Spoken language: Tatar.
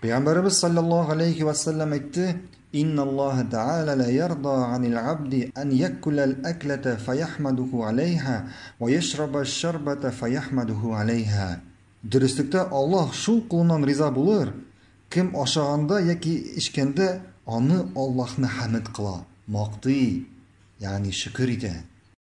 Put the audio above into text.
Peygamberimiz sallallahu aleyhi ve sellem itti inna Allahu taala la yarda ani'l abdi an yakula al-aklata fiyahmiduhu alayha ve yeshraba al-sharbata fiyahmiduhu alayha. Diresitikte Allah shu qulonn riza bular kim aşaganda yoki ishkendi onni Allahni hamid qilo. Maqti ya'ni shukr